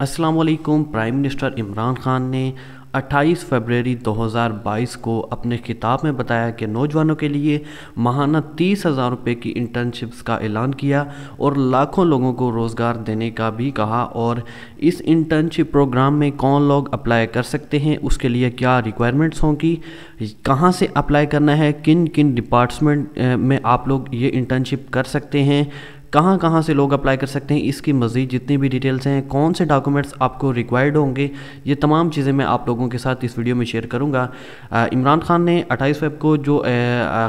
असलकुम prime minister Imran Khan ने 28 फरवरी 2022 को अपने खिताब में बताया कि नौजवानों के लिए माहाना तीस हज़ार रुपये की इंटर्नशिप्स का ऐलान किया और लाखों लोगों को रोज़गार देने का भी कहा और इस इंटर्नशिप प्रोग्राम में कौन लोग अप्लाई कर सकते हैं उसके लिए क्या रिक्वायरमेंट्स होंगी कहाँ से अप्लाई करना है किन किन डिपार्टमेंट में आप लोग ये इंटर्नशिप कर सकते हैं कहाँ कहाँ से लोग अप्लाई कर सकते हैं इसकी मज़ीद जितनी भी डिटेल्स हैं कौन से डॉक्यूमेंट्स आपको रिक्वायर्ड होंगे ये तमाम चीज़ें मैं आप लोगों के साथ इस वीडियो में शेयर करूँगा इमरान खान ने अट्ठाईस फेब को जो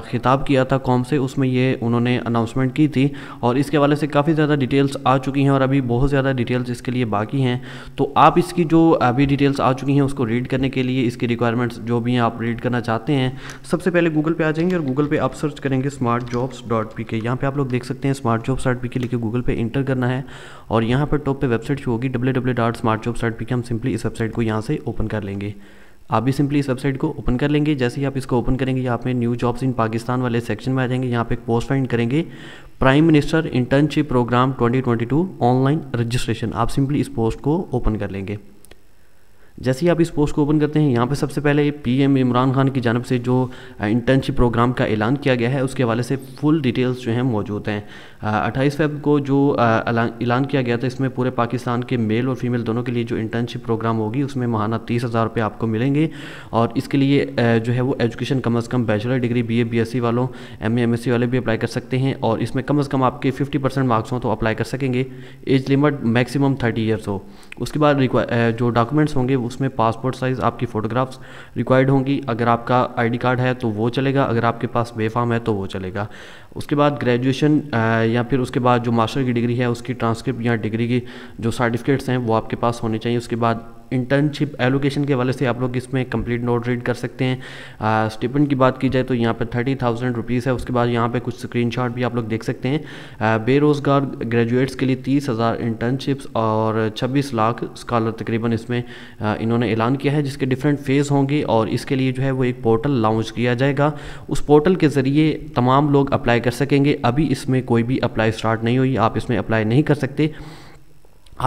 खिताब किया था कौम से उसमें ये उन्होंने अनाउंसमेंट की थी और इसके हवाले से काफ़ी ज़्यादा डिटेल्स आ चुकी हैं और अभी बहुत ज़्यादा डिटेल्स इसके लिए बाकी हैं तो आप इसकी जो अभी डिटेल्स आ चुकी हैं उसको रीड करने के लिए इसकी रिक्वायरमेंट्स जो भी हैं आप रीड करना चाहते हैं सबसे पहले गूगल पे आ जाएंगे और गूगल पर आप सर्च करेंगे स्मार्ट जॉब्स डॉट पी के यहाँ पर आप लोग देख सकते हैं स्मार्ट जॉब्स स्टार्ट पी के लिखे गूगल पे इंटर करना है और यहाँ पर टॉप पे वेबसाइट शो होगी W W dot smart job start P K हम सिंपली इस वेबसाइट को यहाँ से ओपन कर लेंगे आप भी सिंपली इस वेबसाइट को ओपन कर लेंगे जैसे ही आप इसको ओपन करेंगे यहाँ पे न्यू जॉब्स इन पाकिस्तान वाले सेक्शन में आ जाएंगे यहाँ पे एक पोस्ट फाइंड करेंगे prime minister internship program 2022 online registration आप सिंपली इस पोस्ट को ओपन कर लेंगे जैसे ही आप इस पोस्ट को ओपन करते हैं यहाँ पे सबसे पहले पीएम इमरान खान की जानब से जो इंटर्नशिप प्रोग्राम का ऐलान किया गया है उसके हवाले से फुल डिटेल्स जो हैं मौजूद हैं अट्ठाईस फेब को जो ऐलान किया गया था इसमें पूरे पाकिस्तान के मेल और फीमेल दोनों के लिए जो इंटर्नशिप प्रोग्राम होगी उसमें महाना तीस हज़ार रुपये आपको मिलेंगे और इसके लिए जो है वो education cum as cum bachelor degree B A B S C वालों M A M S C वाले भी अप्लाई कर सकते हैं और इसमें कम अज़ कम आपके फिफ्टी परसेंट मार्क्स हों तो अप्लाई कर सकेंगे age limit maximum thirty years हो उसके बाद जो डॉक्यूमेंट्स होंगे उसमें पासपोर्ट साइज़ आपकी फ़ोटोग्राफ्स रिक्वायर्ड होंगी अगर आपका आईडी कार्ड है तो वो चलेगा अगर आपके पास बेफाम है तो वो चलेगा उसके बाद ग्रेजुएशन या फिर उसके बाद जो मास्टर की डिग्री है उसकी ट्रांसक्रिप्ट या डिग्री की जो सर्टिफिकेट्स हैं वो आपके पास होने चाहिए उसके बाद इंटर्नशिप एलोकेशन के वाले से आप लोग इसमें कंप्लीट नोट रीड कर सकते हैं स्टिपेंड की बात की जाए तो यहाँ पर थर्टी थाउजेंड रुपीज़ है उसके बाद यहाँ पे कुछ स्क्रीनशॉट भी आप लोग देख सकते हैं बेरोज़गार ग्रेजुएट्स के लिए तीस हज़ार इंटर्नशिप्स और छब्बीस लाख स्कॉलर तकरीबन इसमें आ, इन्होंने ऐलान किया है जिसके डिफरेंट फेज़ होंगे और इसके लिए जो है वो एक पोर्टल लॉन्च किया जाएगा उस पोर्टल के ज़रिए तमाम लोग अप्लाई कर सकेंगे अभी इसमें कोई भी अप्लाई स्टार्ट नहीं हुई आप इसमें अप्लाई नहीं कर सकते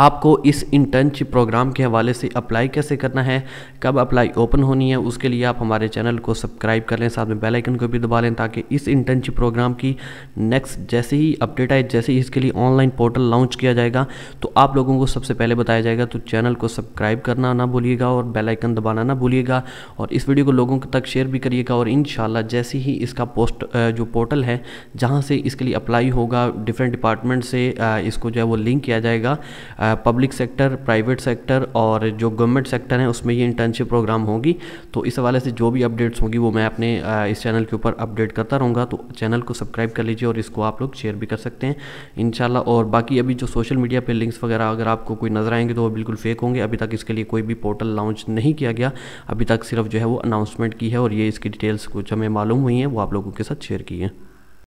आपको इस इंटर्नशिप प्रोग्राम के हवाले से अप्लाई कैसे करना है कब अप्लाई ओपन होनी है उसके लिए आप हमारे चैनल को सब्सक्राइब कर लें साथ में बेल आइकन को भी दबा लें ताकि इस इंटर्नशिप प्रोग्राम की नेक्स्ट जैसे ही अपडेट आए जैसे ही इसके लिए ऑनलाइन पोर्टल लॉन्च किया जाएगा तो आप लोगों को सबसे पहले बताया जाएगा तो चैनल को सब्सक्राइब करना ना भूलिएगा और बेलाइकन दबाना ना भूलिएगा और इस वीडियो को लोगों तक शेयर भी करिएगा और इन जैसे ही इसका पोस्ट जो पोर्टल है जहाँ से इसके लिए अप्लाई होगा डिफरेंट डिपार्टमेंट से इसको जो है वो लिंक किया जाएगा पब्लिक सेक्टर प्राइवेट सेक्टर और जो गवर्नमेंट सेक्टर है उसमें ये इंटर्नशिप प्रोग्राम होगी तो इस हवाले से जो भी अपडेट्स होंगी वो मैं अपने इस चैनल के ऊपर अपडेट करता रहूँगा तो चैनल को सब्सक्राइब कर लीजिए और इसको आप लोग शेयर भी कर सकते हैं इन और बाकी अभी जो सोशल मीडिया पर लिंक्स वगैरह अगर आपको कोई नज़र आएंगे तो वो बिल्कुल फेक होंगे अभी तक इसके लिए कोई भी पोर्टल लॉन्च नहीं किया गया अभी तक सिर्फ जो है वो अनाउंसमेंट की है और ये इसकी डिटेल्स कुछ हमें मालूम हुई हैं वो आप लोगों के साथ शेयर की हैं